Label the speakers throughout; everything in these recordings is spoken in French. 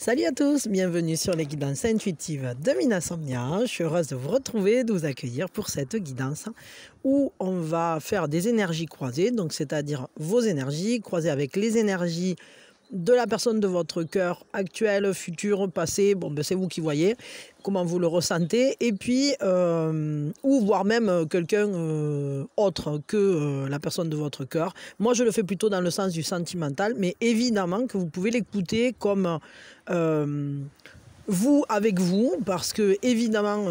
Speaker 1: Salut à tous, bienvenue sur les guidances intuitives de Minasomnia. Je suis heureuse de vous retrouver, de vous accueillir pour cette guidance où on va faire des énergies croisées, donc c'est-à-dire vos énergies croisées avec les énergies de la personne de votre cœur actuel, futur, passé, bon, ben c'est vous qui voyez comment vous le ressentez, et puis, euh, ou voire même euh, quelqu'un euh, autre que la personne de votre cœur. Moi, je le fais plutôt dans le sens du sentimental, mais évidemment que vous pouvez l'écouter comme vous avec vous, parce que évidemment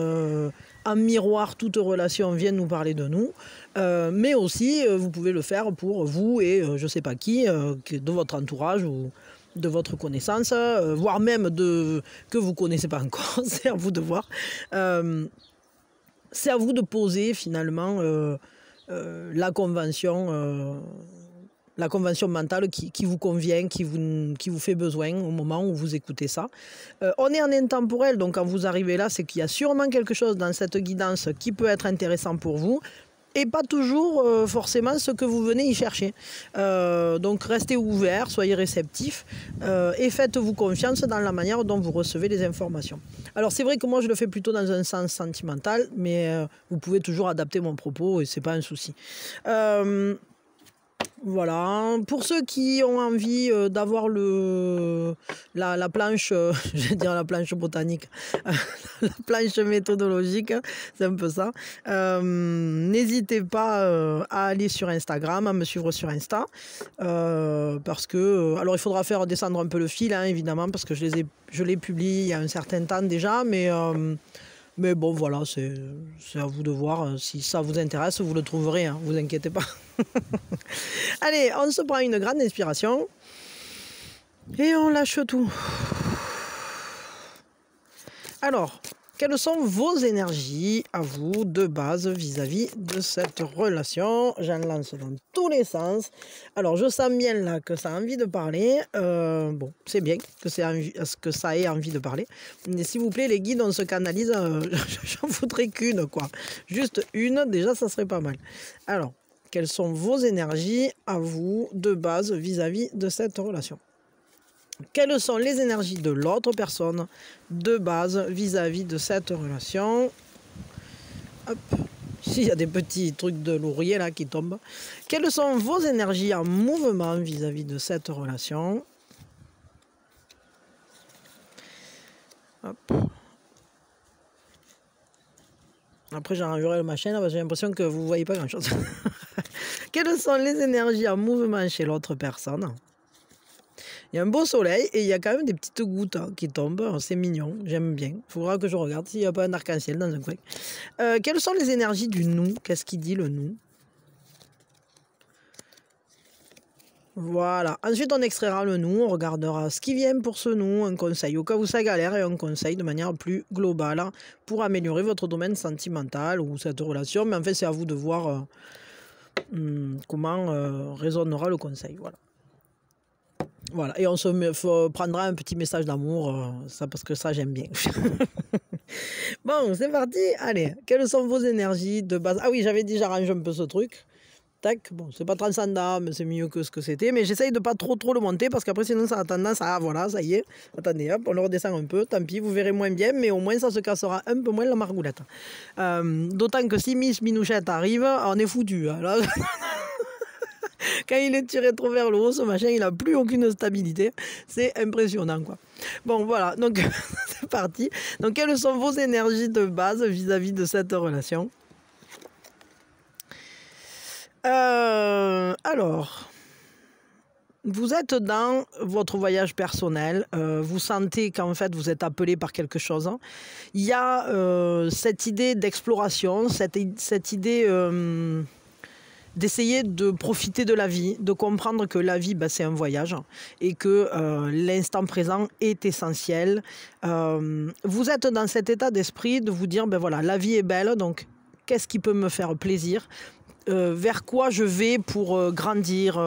Speaker 1: miroir toute relation viennent nous parler de nous. Euh, mais aussi, euh, vous pouvez le faire pour vous et euh, je sais pas qui, de votre entourage ou de votre connaissance, voire même de que vous connaissez pas encore. c'est à vous de voir. c'est à vous de poser finalement la convention la convention mentale qui, vous convient, qui vous, qui vous fait besoin au moment où vous écoutez ça. Euh, on est en intemporel, donc quand vous arrivez là, c'est qu'il y a sûrement quelque chose dans cette guidance qui peut être intéressant pour vous et pas toujours euh, forcément ce que vous venez y chercher. Euh, donc restez ouvert soyez réceptifs et faites-vous confiance dans la manière dont vous recevez les informations. Alors c'est vrai que moi je le fais plutôt dans un sens sentimental, mais vous pouvez toujours adapter mon propos et c'est pas un souci. Voilà, pour ceux qui ont envie euh, d'avoir le la, planche, euh, je vais dire la planche botanique, la planche méthodologique, c'est un peu ça. Euh, n'hésitez pas à aller sur Instagram, à me suivre sur Insta, parce que alors il faudra faire descendre un peu le fil, hein, évidemment, parce que je les ai, je les publie il y a un certain temps déjà, mais mais bon, voilà, c'est à vous de voir. Euh, si ça vous intéresse, vous le trouverez, hein, vous inquiétez pas. Allez, on se prend une grande inspiration. Et on lâche tout. Alors, quelles sont vos énergies à vous de base vis-à-vis de cette relation J'en lance dans tous les sens. Alors, je sens bien là que ça a envie de parler. Euh, bon, c'est bien que, que ça ait envie de parler. Mais s'il vous plaît, les guides, on se canalise. Euh, j'en voudrais qu'une, quoi. Juste une, déjà, ça serait pas mal. Alors, quelles sont vos énergies à vous de base vis à -vis de cette relation quelles sont les énergies de l'autre personne de base vis-à-vis de cette relation. Hop. Ici, il y a des petits trucs de laurier là qui tombent. Quelles sont vos énergies en mouvement vis-à-vis de cette relation Hop. Après, j'enlèverai ma chaîne parce que j'ai l'impression que vous ne voyez pas grand-chose. Quelles sont les énergies en mouvement chez l'autre personne il y a un beau soleil et il y a quand même des petites gouttes hein, qui tombent. Hein, c'est mignon, j'aime bien. Il faudra que je regarde s'il n'y a pas un arc-en-ciel dans un coin. Euh, quelles sont les énergies du nous Qu'est-ce qui dit le nous Voilà. Ensuite, on extraira le nous, on regardera ce qui vient pour ce nous, un conseil au cas où ça galère et un conseil de manière plus globale pour améliorer votre domaine sentimental ou cette relation. Mais en fait, c'est à vous de voir euh, hmm, comment euh, résonnera le conseil. Voilà. Voilà, et on se prendra un petit message d'amour, euh, ça parce que ça j'aime bien. bon, c'est parti. Allez, quelles sont vos énergies de base Ah oui, j'avais dit j'arrange un peu ce truc. Tac, bon, c'est pas transcendant, mais c'est mieux que ce que c'était. Mais j'essaye de pas trop trop le monter parce qu'après sinon ça a tendance à voilà, ça y est. Attendez, on le redescend un peu. Tant pis, vous verrez moins bien, mais au moins ça se cassera un peu moins la margoulette. Euh, d'autant que si Miss Minouchette arrive, on est foutu. Hein, Quand il est tiré trop vers le haut, ce machin, il n'a plus aucune stabilité. C'est impressionnant, quoi. Bon, voilà, donc c'est parti. Donc, quelles sont vos énergies de base vis-à-vis de cette relation euh, Alors, vous êtes dans votre voyage personnel, euh, vous sentez qu'en fait vous êtes appelé par quelque chose. Il y a euh, cette idée d'exploration, cette, cette, idée d'essayer de profiter de la vie, de comprendre que la vie, bah, c'est un voyage et que euh, l'instant présent est essentiel. Euh, vous êtes dans cet état d'esprit de vous dire, ben voilà, la vie est belle, donc qu'est-ce qui peut me faire plaisir euh, Vers quoi je vais pour grandir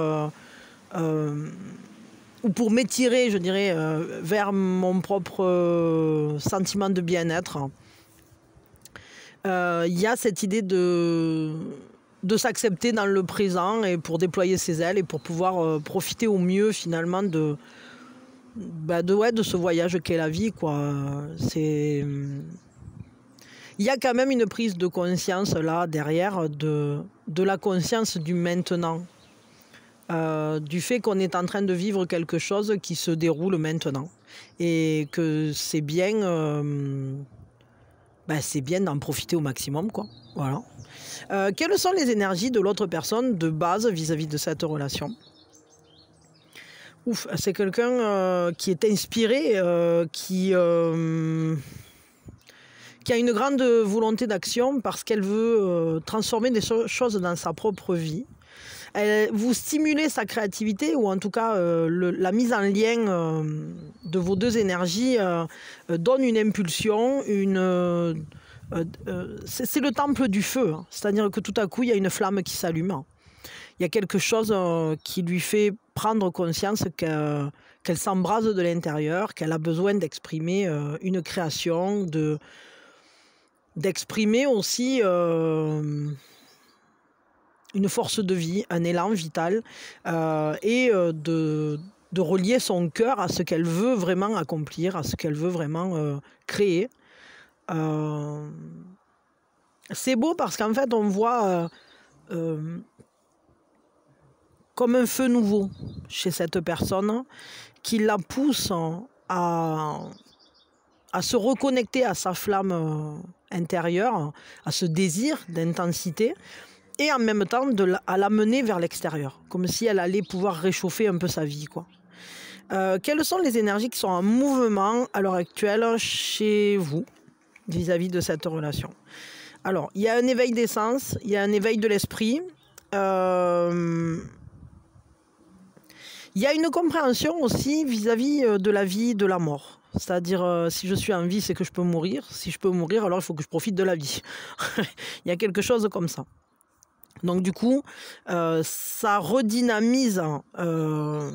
Speaker 1: ou pour m'étirer, je dirais, vers mon propre sentiment de bien-être. Il y a cette idée de de s'accepter dans le présent et pour déployer ses ailes et pour pouvoir euh, profiter au mieux finalement de, bah, de, ouais, de ce voyage qu'est la vie. Quoi. C'est... Il y a quand même une prise de conscience là derrière de, de la conscience du maintenant. Euh, du fait qu'on est en train de vivre quelque chose qui se déroule maintenant et que c'est bien euh, ben, c'est bien d'en profiter au maximum. Quoi. Voilà. Euh, quelles sont les énergies de l'autre personne de base vis-à-vis de cette relation Ouf, c'est quelqu'un euh, qui est inspiré, euh, qui, qui a une grande volonté d'action parce qu'elle veut transformer des choses dans sa propre vie. Euh, vous stimulez sa créativité ou en tout cas euh, la mise en lien euh, de vos deux énergies donne une impulsion, une... c'est le temple du feu, hein. c'est-à-dire que tout à coup, il y a une flamme qui s'allume il y a quelque chose qui lui fait prendre conscience qu'elle s'embrase de l'intérieur, qu'elle a besoin d'exprimer une création, de d'exprimer aussi une force de vie, un élan vital, euh, et euh, de, relier son cœur à ce qu'elle veut vraiment accomplir, à ce qu'elle veut vraiment euh, créer. c'est beau parce qu'en fait, on voit comme un feu nouveau chez cette personne qui la pousse à, à se reconnecter à sa flamme intérieure, à ce désir d'intensité, et en même temps de à l'amener vers l'extérieur, comme si elle allait pouvoir réchauffer un peu sa vie. Quoi. Euh, quelles sont les énergies qui sont en mouvement à l'heure actuelle chez vous vis-à-vis de cette relation Alors, il y a un éveil des sens, il y a un éveil de l'esprit. Euh, il y a une compréhension aussi vis-à-vis euh, de la vie, de la mort. C'est-à-dire, si je suis en vie, c'est que je peux mourir. Si je peux mourir, alors il faut que je profite de la vie. il y a quelque chose comme ça. Donc du coup, euh, ça redynamise hein, euh,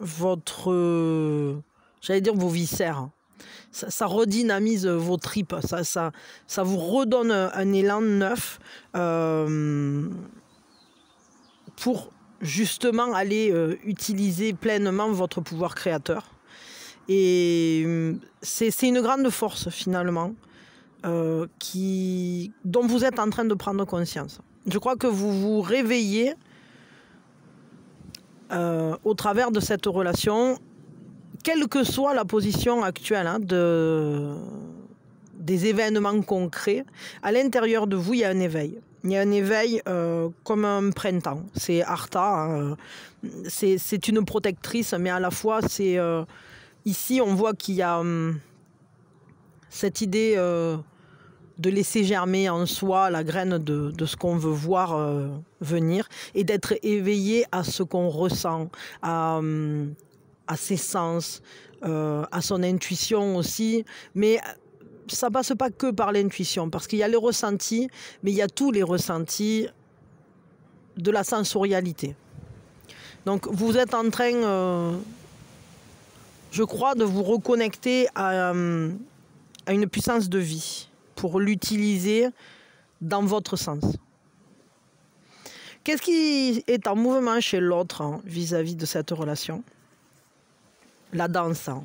Speaker 1: votre, j'allais dire vos viscères. Hein. Ça, redynamise vos tripes. ça vous redonne un élan neuf euh, pour justement aller utiliser pleinement votre pouvoir créateur. Et c'est une grande force finalement. Euh, qui, dont vous êtes en train de prendre conscience. Je crois que vous vous réveillez euh, au travers de cette relation, quelle que soit la position actuelle hein, de, des événements concrets, à l'intérieur de vous, il y a un éveil. Il y a un éveil euh, comme un printemps. C'est Arta, hein, c'est une protectrice, mais à la fois, c'est ici, on voit qu'il y a... Hum, cette idée euh, de laisser germer en soi la graine de, ce qu'on veut voir euh, venir et d'être éveillé à ce qu'on ressent, à, euh, ses sens, à son intuition aussi, mais ça passe pas que par l'intuition, parce qu'il y a les ressentis, mais il y a tous les ressentis de la sensorialité. Donc vous êtes en train, je crois, de vous reconnecter à, à une puissance de vie pour l'utiliser dans votre sens. Qu'est-ce qui est en mouvement chez l'autre hein, vis-à-vis de cette relation La danse. Hein.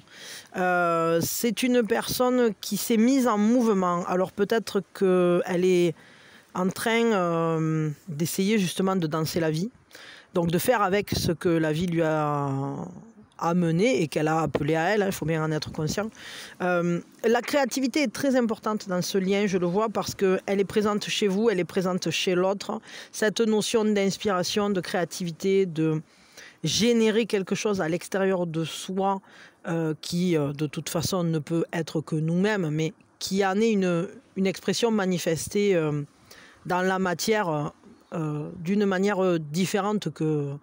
Speaker 1: Euh, c'est une personne qui s'est mise en mouvement. Alors peut-être qu'elle est en train euh, d'essayer justement de danser la vie. Donc de faire avec ce que la vie lui a amené et qu'elle a appelé à elle, hein, il faut bien en être conscient. Euh, la créativité est très importante dans ce lien, je le vois, parce qu'elle est présente chez vous, elle est présente chez l'autre. Cette notion d'inspiration, de créativité, de générer quelque chose à l'extérieur de soi euh, qui, euh, de toute façon, ne peut être que nous-mêmes, mais qui en est une, expression manifestée dans la matière d'une manière différente que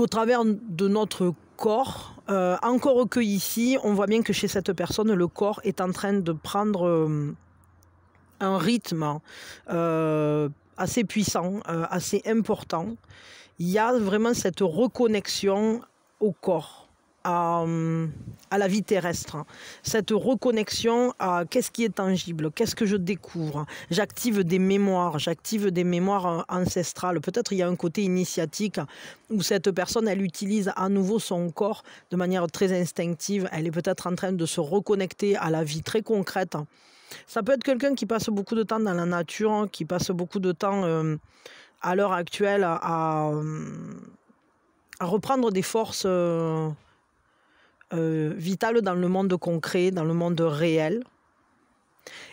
Speaker 1: au travers de notre corps, euh, encore que ici, on voit bien que chez cette personne, le corps est en train de prendre euh, un rythme euh, assez puissant, assez important. Il y a vraiment cette reconnexion au corps à, euh, à la vie terrestre. Hein. Cette reconnexion à qu'est-ce qui est tangible, qu'est-ce que je découvre. J'active des mémoires, j'active des mémoires euh, ancestrales. Peut-être il y a un côté initiatique où cette personne, elle utilise à nouveau son corps de manière très instinctive. Elle est peut-être en train de se reconnecter à la vie très concrète. Ça peut être quelqu'un qui passe beaucoup de temps dans la nature, hein, qui passe beaucoup de temps euh, à l'heure actuelle à, reprendre des forces. Euh, vital vitale dans le monde concret, dans le monde réel.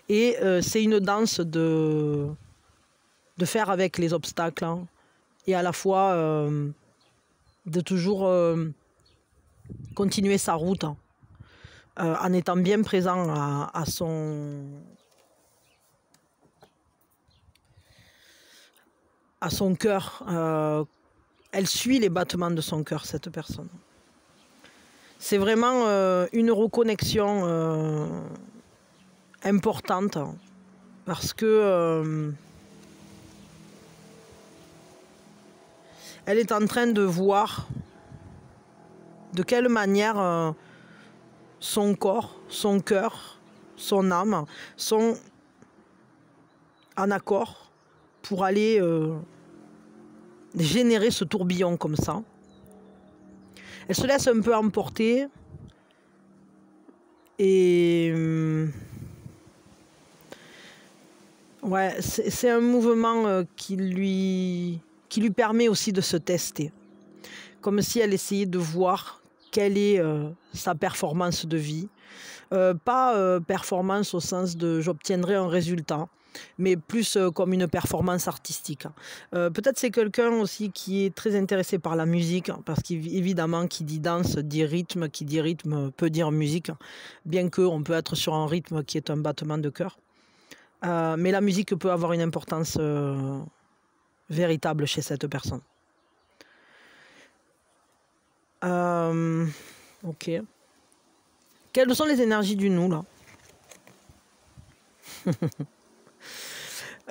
Speaker 1: Et euh, c'est une danse de, de faire avec les obstacles hein. et à la fois euh, de toujours continuer sa route hein. en étant bien présent à, son à son cœur. elle suit les battements de son cœur, cette personne. C'est vraiment euh, une reconnexion euh, importante parce que euh, elle est en train de voir de quelle manière son corps, son cœur, son âme sont en accord pour aller générer ce tourbillon comme ça. Elle se laisse un peu emporter. Et. Hum, ouais, c'est un mouvement euh, qui lui, qui lui permet aussi de se tester. Comme si elle essayait de voir quelle est euh, sa performance de vie. Euh, pas performance au sens de j'obtiendrai un résultat, mais plus euh, comme une performance artistique. Euh, peut-être c'est quelqu'un aussi qui est très intéressé par la musique, hein, parce qu'évidemment, qui dit danse dit rythme, qui dit rythme euh, peut dire musique, hein, bien qu'on peut être sur un rythme qui est un battement de cœur. mais la musique peut avoir une importance véritable chez cette personne. ok. Quelles sont les énergies du nous là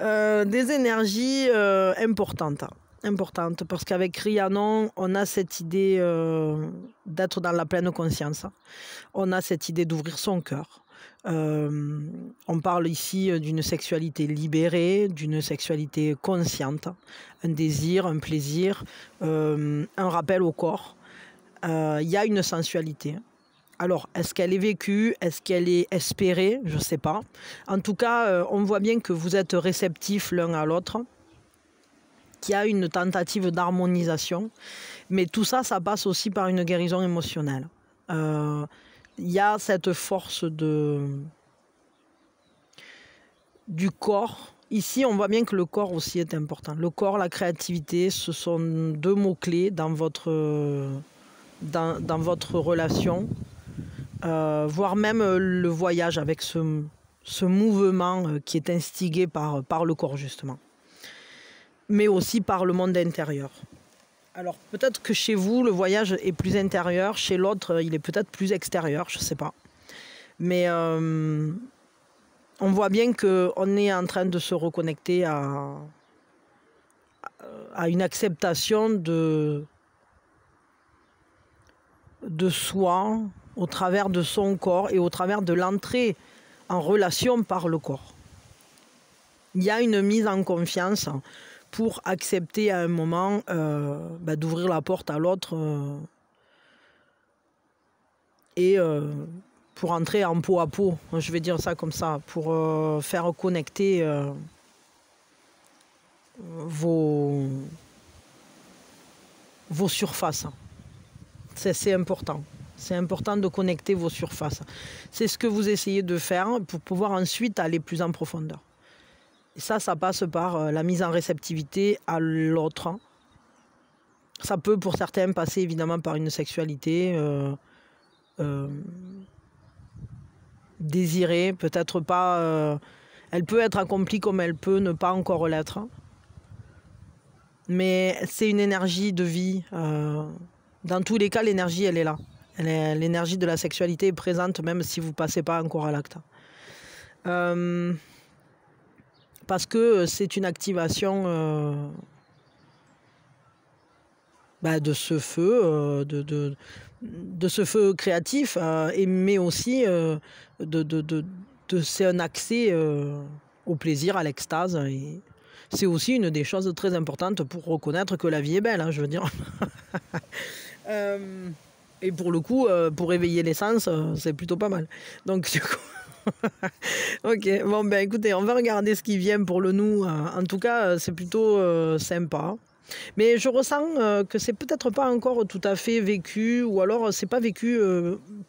Speaker 1: Euh, des énergies euh, importantes. Importantes, parce qu'avec Rianon, on a cette idée euh, d'être dans la pleine conscience. On a cette idée d'ouvrir son cœur. on parle ici d'une sexualité libérée, d'une sexualité consciente, un désir, un plaisir, un rappel au corps. Il y a une sensualité, alors, est-ce qu'elle est vécue Est-ce qu'elle est espérée Je ne sais pas. En tout cas, euh, on voit bien que vous êtes réceptifs l'un à l'autre, qu'il y a une tentative d'harmonisation. Mais tout ça, ça passe aussi par une guérison émotionnelle. Euh, il y a cette force de du corps. Ici, on voit bien que le corps aussi est important. Le corps, la créativité, ce sont deux mots-clés votre, dans votre relation euh, voire même euh, le voyage avec ce, mouvement euh, qui est instigé par, par le corps justement, mais aussi par le monde intérieur. Alors peut-être que chez vous, le voyage est plus intérieur, chez l'autre, il est peut-être plus extérieur, je ne sais pas. Mais on voit bien qu'on est en train de se reconnecter à, à une acceptation de, de soi, au travers de son corps et au travers de l'entrée en relation par le corps. Il y a une mise en confiance pour accepter à un moment euh, bah, d'ouvrir la porte à l'autre euh, et euh, pour entrer en peau à peau, je vais dire ça comme ça, pour faire connecter vos, vos surfaces. C'est important. C'est important de connecter vos surfaces. C'est ce que vous essayez de faire pour pouvoir ensuite aller plus en profondeur. ça, ça passe par euh, la mise en réceptivité à l'autre. Ça peut pour certains passer évidemment par une sexualité euh, euh, désirée, peut-être pas... elle peut être accomplie comme elle peut ne pas encore l'être. Mais c'est une énergie de vie. dans tous les cas, l'énergie, elle est là. L'énergie de la sexualité est présente même si vous passez pas encore à l'acte. Euh, parce que c'est une activation euh, bah, de ce feu, euh, de, ce feu créatif, et, mais aussi de, c'est un accès au plaisir, à l'extase. Et c'est aussi une des choses très importantes pour reconnaître que la vie est belle, hein, je veux dire. Et pour le coup, euh, pour réveiller l'essence, euh, c'est plutôt pas mal. Donc, du coup. ok, bon, ben écoutez, on va regarder ce qui vient pour le nous. Euh, en tout cas, c'est plutôt sympa. Mais je ressens que c'est peut-être pas encore tout à fait vécu, ou alors c'est pas vécu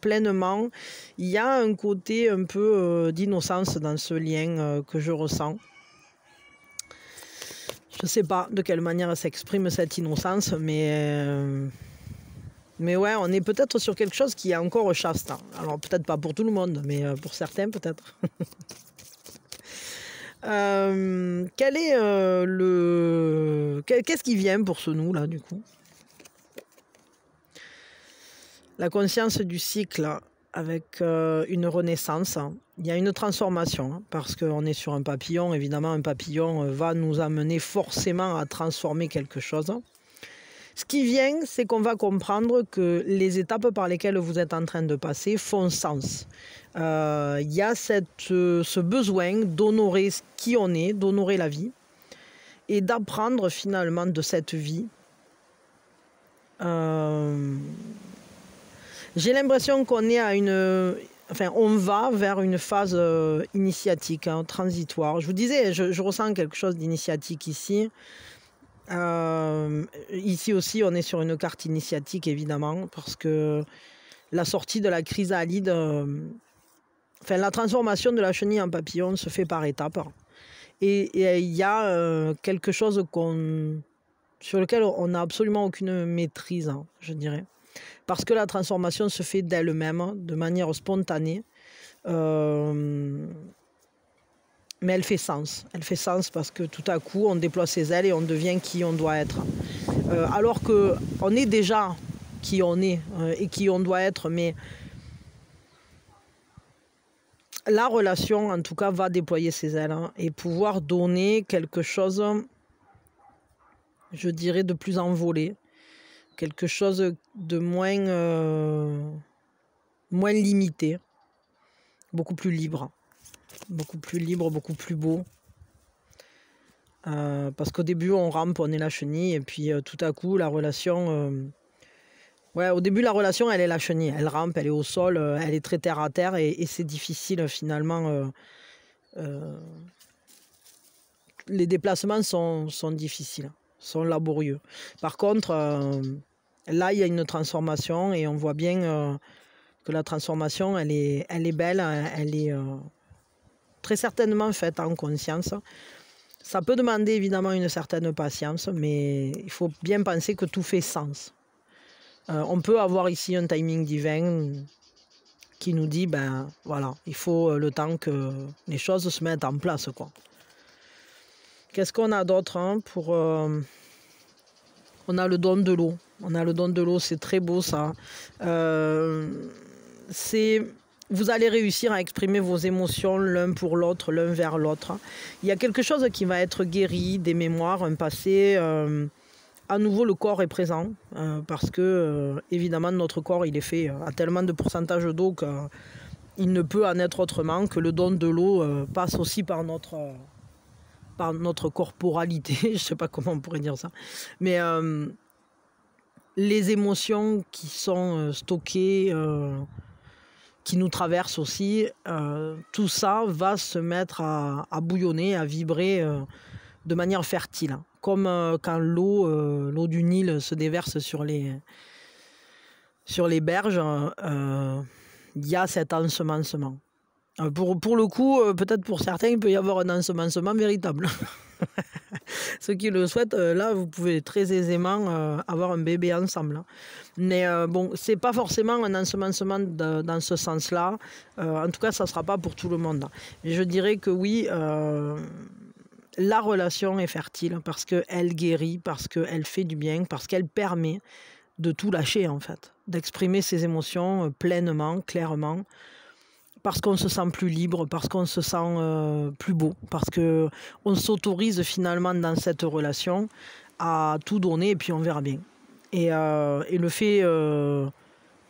Speaker 1: pleinement. Il y a un côté un peu d'innocence dans ce lien que je ressens. Je sais pas de quelle manière s'exprime cette innocence, mais mais ouais, on est peut-être sur quelque chose qui est encore chaste. Hein. Alors peut-être pas pour tout le monde, mais euh, pour certains peut-être. Euh, quel est euh, le. Qu'est-ce qui vient pour ce nous là du coup La conscience du cycle avec une renaissance. Il y a une transformation, hein, parce qu'on est sur un papillon. Évidemment, un papillon va nous amener forcément à transformer quelque chose. Ce qui vient, c'est qu'on va comprendre que les étapes par lesquelles vous êtes en train de passer font sens. Il euh, y a euh, ce besoin d'honorer qui on est, d'honorer la vie, et d'apprendre finalement de cette vie. Euh, j'ai l'impression qu'on est à une enfin, on va vers une phase initiatique, hein, transitoire. Je vous disais, je ressens quelque chose d'initiatique ici. Euh, ici aussi, on est sur une carte initiatique, évidemment, parce que la sortie de la crise euh, enfin, la transformation de la chenille en papillon se fait par étapes. Et il y a euh, quelque chose sur lequel on n'a absolument aucune maîtrise, hein, je dirais. Parce que la transformation se fait d'elle-même, de manière spontanée mais elle fait sens. Elle fait sens parce que tout à coup, on déploie ses ailes et on devient qui on doit être. Euh, alors qu'on est déjà qui on est euh, et qui on doit être, mais la relation, en tout cas, va déployer ses ailes hein, et pouvoir donner quelque chose, je dirais, de plus envolé, quelque chose de moins, euh, moins limité, beaucoup plus libre beaucoup plus libre, beaucoup plus beau. Euh, parce qu'au début, on rampe, on est la chenille, et puis euh, tout à coup, la relation. Euh, ouais, au début, la relation, elle est la chenille. Elle rampe, elle est au sol, elle est très terre à terre, et, et c'est difficile finalement. Les déplacements sont, sont, difficiles, sont laborieux. Par contre, là, il y a une transformation, et on voit bien que la transformation, elle est, elle est belle, elle est très certainement fait en conscience. Ça peut demander évidemment une certaine patience, mais il faut bien penser que tout fait sens. Euh, on peut avoir ici un timing divin qui nous dit, ben voilà, il faut euh, le temps que les choses se mettent en place. quoi. Qu'est-ce qu'on a d'autre hein, pour... Euh, on a le don de l'eau. On a le don de l'eau, c'est très beau ça. C'est vous allez réussir à exprimer vos émotions l'un pour l'autre, l'un vers l'autre. Il y a quelque chose qui va être guéri, des mémoires, un passé. Euh, à nouveau, le corps est présent euh, parce que, euh, évidemment, notre corps, il est fait à tellement de pourcentage d'eau qu'il ne peut en être autrement, que le don de l'eau passe aussi par notre, par notre corporalité. Je ne sais pas comment on pourrait dire ça. Mais les émotions qui sont stockées qui nous traverse aussi, euh, tout ça va se mettre à, bouillonner, à vibrer euh, de manière fertile. Hein. Comme euh, quand l'eau, l'eau du Nil se déverse sur les, sur les berges, il y a cet ensemencement. Pour, pour le coup, peut-être pour certains, il peut y avoir un ensemencement véritable. ceux qui le souhaitent, euh, là, vous pouvez très aisément euh, avoir un bébé ensemble. Hein. Mais euh, bon, ce n'est pas forcément un ensemencement dans ce sens-là. en tout cas, ça sera pas pour tout le monde. je dirais que oui la relation est fertile parce qu'elle guérit, parce qu'elle fait du bien, parce qu'elle permet de tout lâcher en fait, d'exprimer ses émotions pleinement, clairement parce qu'on se sent plus libre, parce qu'on se sent euh, plus beau, parce qu'on s'autorise finalement dans cette relation à tout donner et puis on verra bien. Et, euh, le fait euh,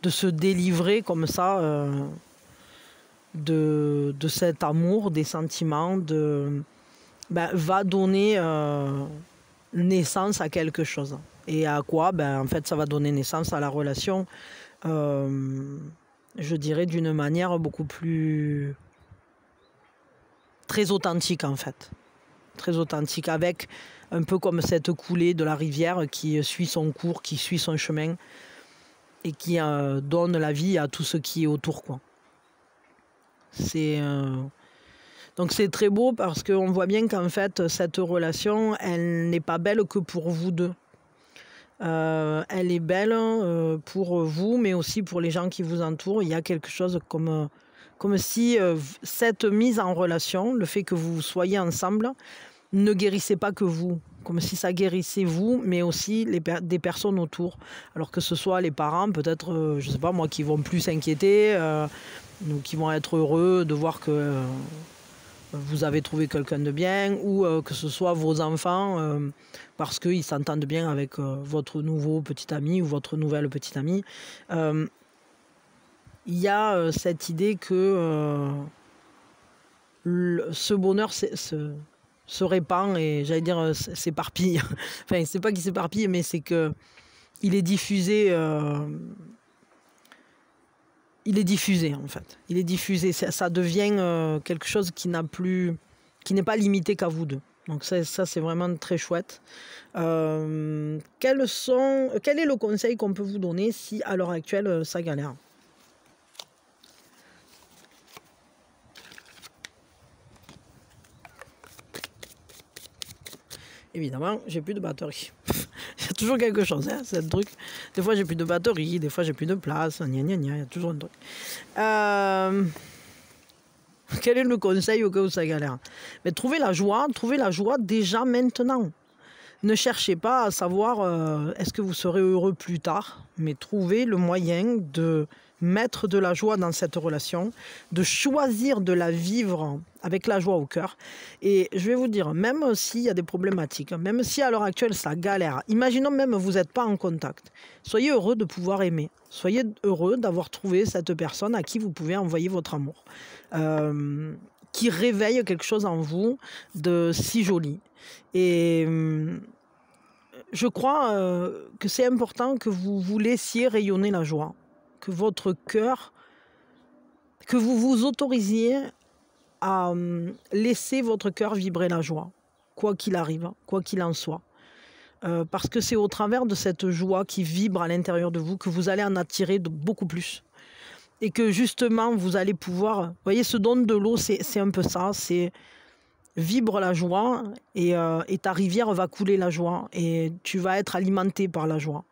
Speaker 1: de se délivrer comme ça de, cet amour, des sentiments, de, ben, va donner naissance à quelque chose. Et à quoi ben, En fait, ça va donner naissance à la relation je dirais, d'une manière beaucoup plus très authentique en fait. Très authentique, avec un peu comme cette coulée de la rivière qui suit son cours, qui suit son chemin et qui euh, donne la vie à tout ce qui est autour. Quoi. C'est, euh, Donc c'est très beau parce qu'on voit bien qu'en fait cette relation, elle n'est pas belle que pour vous deux. Euh, elle est belle euh, pour vous, mais aussi pour les gens qui vous entourent. Il y a quelque chose comme, euh, comme si cette mise en relation, le fait que vous soyez ensemble, ne guérissait pas que vous. Comme si ça guérissait vous, mais aussi les des personnes autour. Alors que ce soit les parents, peut-être, je ne sais pas moi, qui vont plus s'inquiéter, ou qui vont être heureux de voir que vous avez trouvé quelqu'un de bien ou euh, que ce soit vos enfants euh, parce qu'ils s'entendent bien avec euh, votre nouveau petit ami ou votre nouvelle petite amie. Il y a cette idée que ce bonheur se, se répand et j'allais dire s'éparpille. enfin, c'est pas qu'il s'éparpille, mais c'est que il est diffusé il est diffusé en fait. Il est diffusé. Ça, devient euh, quelque chose qui n'a plus, qui n'est pas limité qu'à vous deux. Donc ça, c'est vraiment très chouette. Euh, quel est le conseil qu'on peut vous donner si à l'heure actuelle euh, ça galère Évidemment, j'ai plus de batterie. Il y a toujours quelque chose, hein, c'est truc. Des fois, j'ai plus de batterie, des fois, j'ai plus de place, gna gna gna, il y a toujours un truc. Euh, quel est le conseil au cas où ça galère Mais trouvez la joie, trouvez la joie déjà maintenant. Ne cherchez pas à savoir euh, est-ce que vous serez heureux plus tard, mais trouvez le moyen de mettre de la joie dans cette relation, de choisir de la vivre avec la joie au cœur. Et je vais vous dire, même s'il y a des problématiques, hein, même si à l'heure actuelle ça galère, imaginons même vous n'êtes pas en contact, soyez heureux de pouvoir aimer, soyez heureux d'avoir trouvé cette personne à qui vous pouvez envoyer votre amour. Euh, qui réveille quelque chose en vous de si joli. Et hum, je crois euh, que c'est important que vous vous laissiez rayonner la joie que votre cœur, que vous vous autorisiez à hum, laisser votre cœur vibrer la joie, quoi qu'il arrive, hein, quoi qu'il en soit. Euh, parce que c'est au travers de cette joie qui vibre à l'intérieur de vous que vous allez en attirer beaucoup plus. Et que justement, vous allez pouvoir... Vous voyez, ce don de l'eau, c'est un peu ça. C'est vibre la joie euh, et ta rivière va couler la joie. Et tu vas être alimenté par la joie.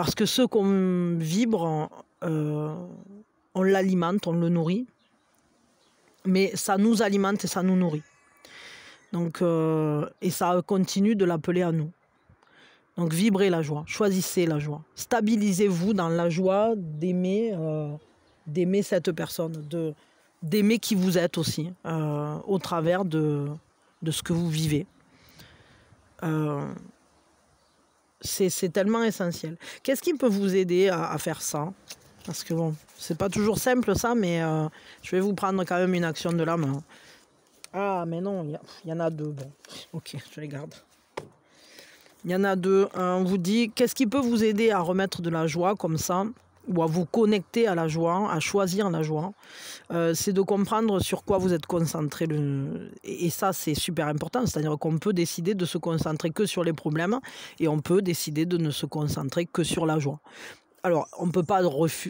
Speaker 1: Parce que ce qu'on vibre, euh, on l'alimente, on le nourrit, mais ça nous alimente et ça nous nourrit. Donc, euh, et ça continue de l'appeler à nous. Donc vibrez la joie, choisissez la joie, stabilisez-vous dans la joie d'aimer, euh, d'aimer cette personne, de d'aimer qui vous êtes aussi, au travers de, de ce que vous vivez c'est tellement essentiel. Qu'est-ce qui peut vous aider à, faire ça Parce que bon, c'est pas toujours simple ça, mais euh, je vais vous prendre quand même une action de la main. Ah, mais non, il y, en a deux. Bon, ok, je les garde. Il y en a deux. On vous dit, qu'est-ce qui peut vous aider à remettre de la joie comme ça ou à vous connecter à la joie, à choisir la joie, euh, c'est de comprendre sur quoi vous êtes concentré. Et ça, c'est super important. C'est-à-dire qu'on peut décider de se concentrer que sur les problèmes et on peut décider de ne se concentrer que sur la joie. Alors, on peut pas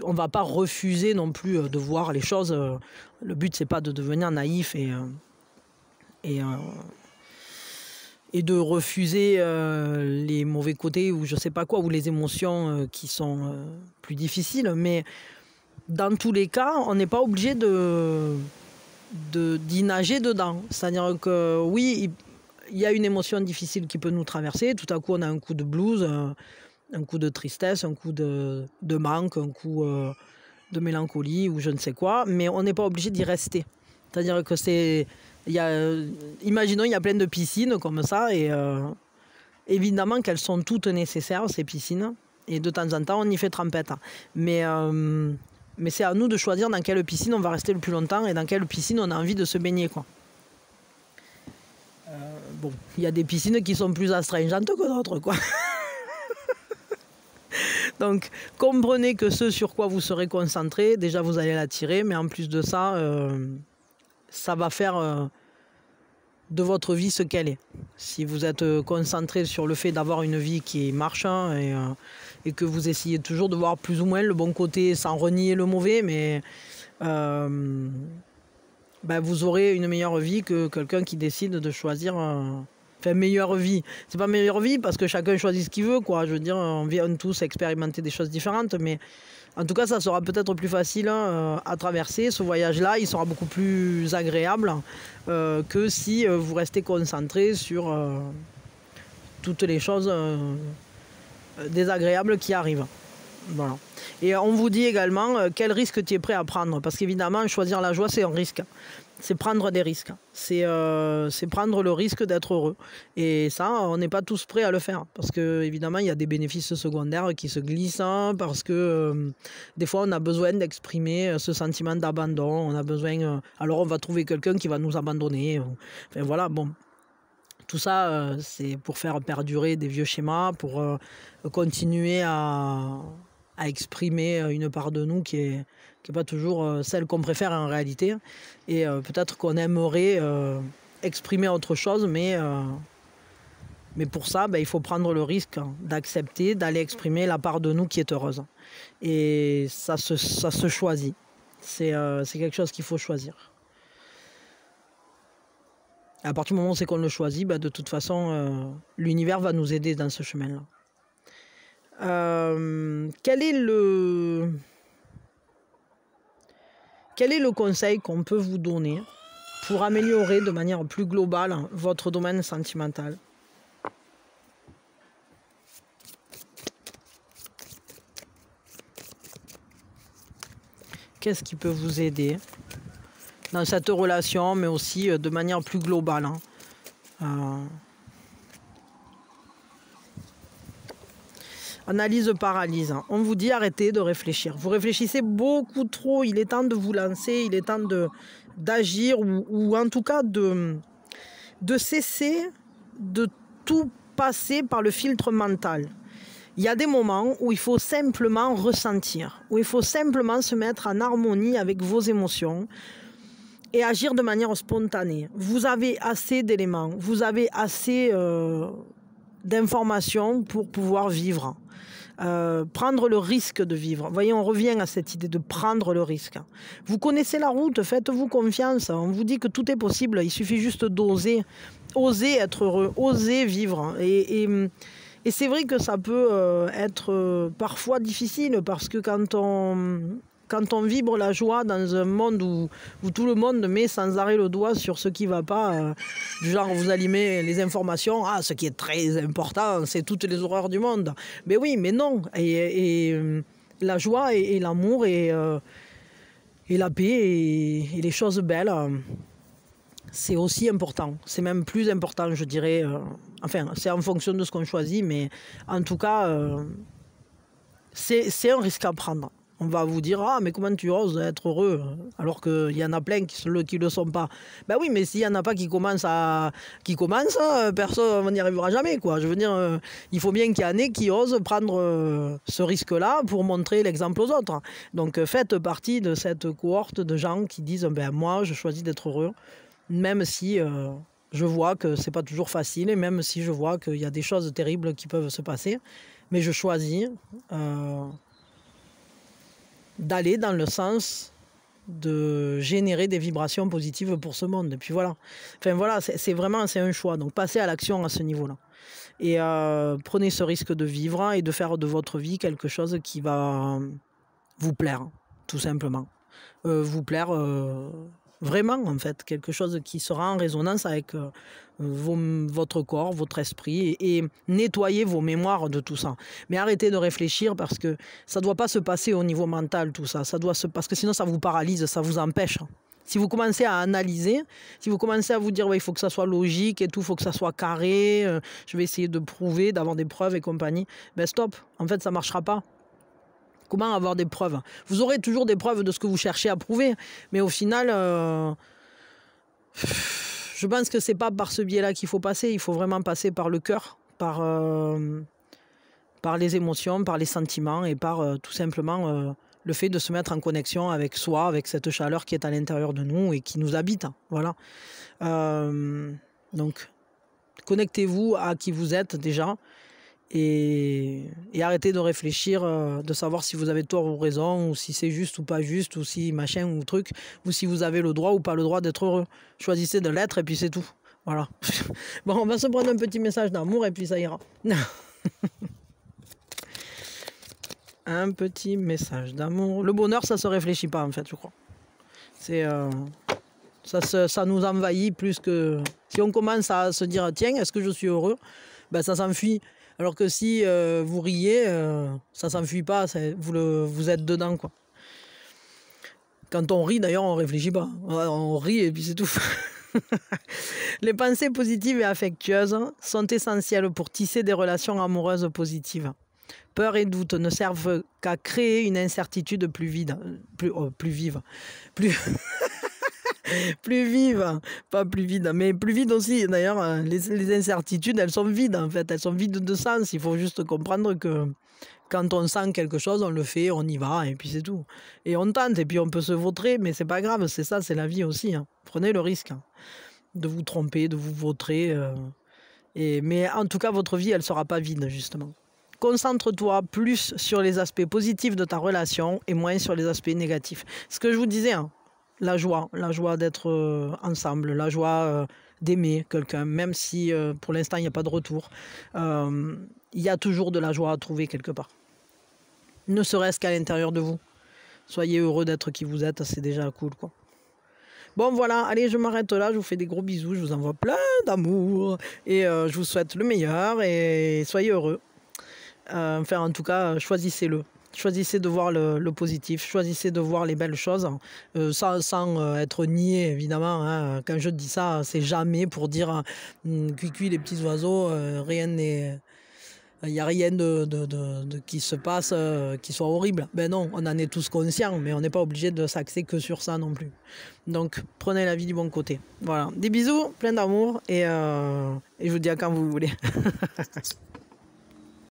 Speaker 1: on va pas refuser non plus euh, de voir les choses. Euh, le but, c'est pas de devenir naïf et, et, et de refuser euh, les mauvais côtés ou je sais pas quoi, ou les émotions euh, qui sont euh, plus difficiles. Mais dans tous les cas, on n'est pas obligé de d'y nager dedans. C'est-à-dire que oui, il y a une émotion difficile qui peut nous traverser. Tout à coup, on a un coup de blues, un coup de tristesse, un coup de manque, un coup de mélancolie ou je ne sais quoi. Mais on n'est pas obligé d'y rester. C'est-à-dire que c'est. Y a, imaginons, il y a plein de piscines comme ça, et euh, évidemment qu'elles sont toutes nécessaires, ces piscines. Et de temps en temps, on y fait trempette. Mais, euh, mais c'est à nous de choisir dans quelle piscine on va rester le plus longtemps et dans quelle piscine on a envie de se baigner. Quoi. Euh, bon, il y a des piscines qui sont plus astringentes que d'autres. quoi. Donc comprenez que ce sur quoi vous serez concentré, déjà vous allez l'attirer, mais en plus de ça, ça va faire euh, de votre vie ce qu'elle est. Si vous êtes euh, concentré sur le fait d'avoir une vie qui marche et, euh, et, que vous essayez toujours de voir plus ou moins le bon côté sans renier le mauvais, mais ben, vous aurez une meilleure vie que quelqu'un qui décide de choisir. Enfin, meilleure vie. C'est pas meilleure vie parce que chacun choisit ce qu'il veut, quoi. Je veux dire, on vient tous expérimenter des choses différentes, mais en tout cas, ça sera peut-être plus facile hein, euh, à traverser. Ce voyage-là, il sera beaucoup plus agréable euh, que si euh, vous restez concentré sur toutes les choses désagréables qui arrivent. Voilà. Et on vous dit également quel risque tu es prêt à prendre, parce qu'évidemment, choisir la joie, c'est un risque c'est prendre des risques. Euh, c'est prendre le risque d'être heureux. Et ça, on n'est pas tous prêts à le faire. Parce que, évidemment, il y a des bénéfices secondaires qui se glissent. Hein, parce que, euh, des fois, on a besoin d'exprimer euh, ce sentiment d'abandon. On a besoin. alors, on va trouver quelqu'un qui va nous abandonner. Enfin, voilà, bon. Tout ça, c'est pour faire perdurer des vieux schémas, pour continuer à, à exprimer une part de nous qui est, qui n'est pas toujours euh, celle qu'on préfère hein, en réalité. Et euh, peut-être qu'on aimerait euh, exprimer autre chose, mais, mais pour ça, ben, il faut prendre le risque d'accepter, d'aller exprimer la part de nous qui est heureuse. Et ça se, ça se choisit. C'est quelque chose qu'il faut choisir. À partir du moment où c'est qu'on le choisit, ben, de toute façon, l'univers va nous aider dans ce chemin-là. quel est le, quel est le conseil qu'on peut vous donner pour améliorer de manière plus globale votre domaine sentimental Qu'est-ce qui peut vous aider dans cette relation, mais aussi euh, de manière plus globale hein euh, analyse paralyse. On vous dit arrêtez de réfléchir. Vous réfléchissez beaucoup trop. Il est temps de vous lancer. Il est temps de d'agir ou, en tout cas de de cesser de tout passer par le filtre mental. Il y a des moments où il faut simplement ressentir, où il faut simplement se mettre en harmonie avec vos émotions et agir de manière spontanée. Vous avez assez d'éléments, vous avez assez euh, d'informations pour pouvoir vivre. Euh, prendre le risque de vivre. voyez, on revient à cette idée de prendre le risque. Vous connaissez la route, faites-vous confiance. On vous dit que tout est possible, il suffit juste d'oser, oser être heureux, oser vivre. et c'est vrai que ça peut euh, être euh, parfois difficile parce que quand on quand on vibre la joie dans un monde où, tout le monde met sans arrêt le doigt sur ce qui ne va pas, euh, du genre vous allumez les informations, ah, ce qui est très important, c'est toutes les horreurs du monde. Mais oui, mais non. Et, euh, la joie et, l'amour euh, et, la paix et, les choses belles, c'est aussi important. C'est même plus important, je dirais. enfin, c'est en fonction de ce qu'on choisit, mais en tout cas, c'est un risque à prendre on va vous dire Ah, mais comment tu oses être heureux Alors qu'il y en a plein qui ne le, qui le sont pas. Ben oui, mais s'il n'y en a pas qui commencent, à, qui hein, personne, n'y arrivera jamais. Quoi. Je veux dire, euh, il faut bien qu'il y en ait qui osent prendre euh, ce risque-là pour montrer l'exemple aux autres. Donc euh, faites partie de cette cohorte de gens qui disent ben, Moi, je choisis d'être heureux, même si. je vois que c'est pas toujours facile et même si je vois qu'il y a des choses terribles qui peuvent se passer, mais je choisis d'aller dans le sens de générer des vibrations positives pour ce monde. Et puis voilà. Enfin voilà, c'est vraiment c'est un choix. Donc passez à l'action à ce niveau-là. Et euh, prenez ce risque de vivre et de faire de votre vie quelque chose qui va vous plaire, tout simplement. Euh, vous plaire euh, vraiment en fait, quelque chose qui sera en résonance avec euh, votre corps, votre esprit et, nettoyer vos mémoires de tout ça. Mais arrêtez de réfléchir parce que ça ne doit pas se passer au niveau mental tout ça, ça doit se parce que sinon ça vous paralyse, ça vous empêche. Si vous commencez à analyser, si vous commencez à vous dire, ouais, il faut que ça soit logique et tout, il faut que ça soit carré, euh, je vais essayer de prouver, d'avoir des preuves et compagnie, ben stop, en fait, ça ne marchera pas. Comment avoir des preuves Vous aurez toujours des preuves de ce que vous cherchez à prouver, mais au final, euh, je pense que c'est pas par ce biais-là qu'il faut passer. Il faut vraiment passer par le cœur, par euh, par les émotions, par les sentiments et par euh, tout simplement le fait de se mettre en connexion avec soi, avec cette chaleur qui est à l'intérieur de nous et qui nous habite. Voilà. donc, connectez-vous à qui vous êtes déjà et, arrêtez de réfléchir, euh, de savoir si vous avez tort ou raison, ou si c'est juste ou pas juste, ou si machin ou truc, ou si vous avez le droit ou pas le droit d'être heureux. Choisissez de l'être et puis c'est tout. Voilà. bon, on va se prendre un petit message d'amour et puis ça ira. un petit message d'amour. Le bonheur, ça se réfléchit pas en fait, je crois. C'est euh, ça, ça nous envahit plus que si on commence à se dire tiens, est-ce que je suis heureux Ben ça s'enfuit alors que si euh, vous riez, ça euh, ça s'enfuit pas, vous, êtes dedans. quoi. Quand on rit, d'ailleurs, on réfléchit pas. On rit et puis c'est tout. les pensées positives et affectueuses sont essentielles pour tisser des relations amoureuses positives. Peur et doute ne servent qu'à créer une incertitude plus vide, euh, oh, plus vive, plus plus vive, pas plus vide, mais plus vide aussi. D'ailleurs, euh, les, incertitudes, elles sont vides en fait, elles sont vides de sens. Il faut juste comprendre que quand on sent quelque chose, on le fait, on y va, et puis c'est tout. Et on tente, et puis on peut se vautrer, mais c'est pas grave, c'est ça, c'est la vie aussi. Hein. Prenez le risque hein, de vous tromper, de vous vautrer. Euh, et, mais en tout cas, votre vie, elle sera pas vide, justement. Concentre-toi plus sur les aspects positifs de ta relation et moins sur les aspects négatifs. Ce que je vous disais, hein, la joie, la joie d'être euh, ensemble, la joie euh, d'aimer quelqu'un, même si euh, pour l'instant il n'y a pas de retour. Il y a toujours de la joie à trouver quelque part. Ne serait-ce qu'à l'intérieur de vous. Soyez heureux d'être qui vous êtes, c'est déjà cool quoi. Bon voilà, allez, je m'arrête là, je vous fais des gros bisous, je vous envoie plein d'amour et je vous souhaite le meilleur et soyez heureux. enfin en tout cas, choisissez-le. Choisissez de voir le, positif, choisissez de voir les belles choses, euh, sans, euh, être nié évidemment. Hein. Quand je dis ça, c'est jamais pour dire hum, cuicui les petits oiseaux, euh, rien n'est il n'y a rien de, qui se passe qui soit horrible. Ben non, on en est tous conscients, mais on n'est pas obligé de s'axer que sur ça non plus. Donc prenez la vie du bon côté. Voilà. Des bisous, plein d'amour, et, et je vous dis à quand vous voulez.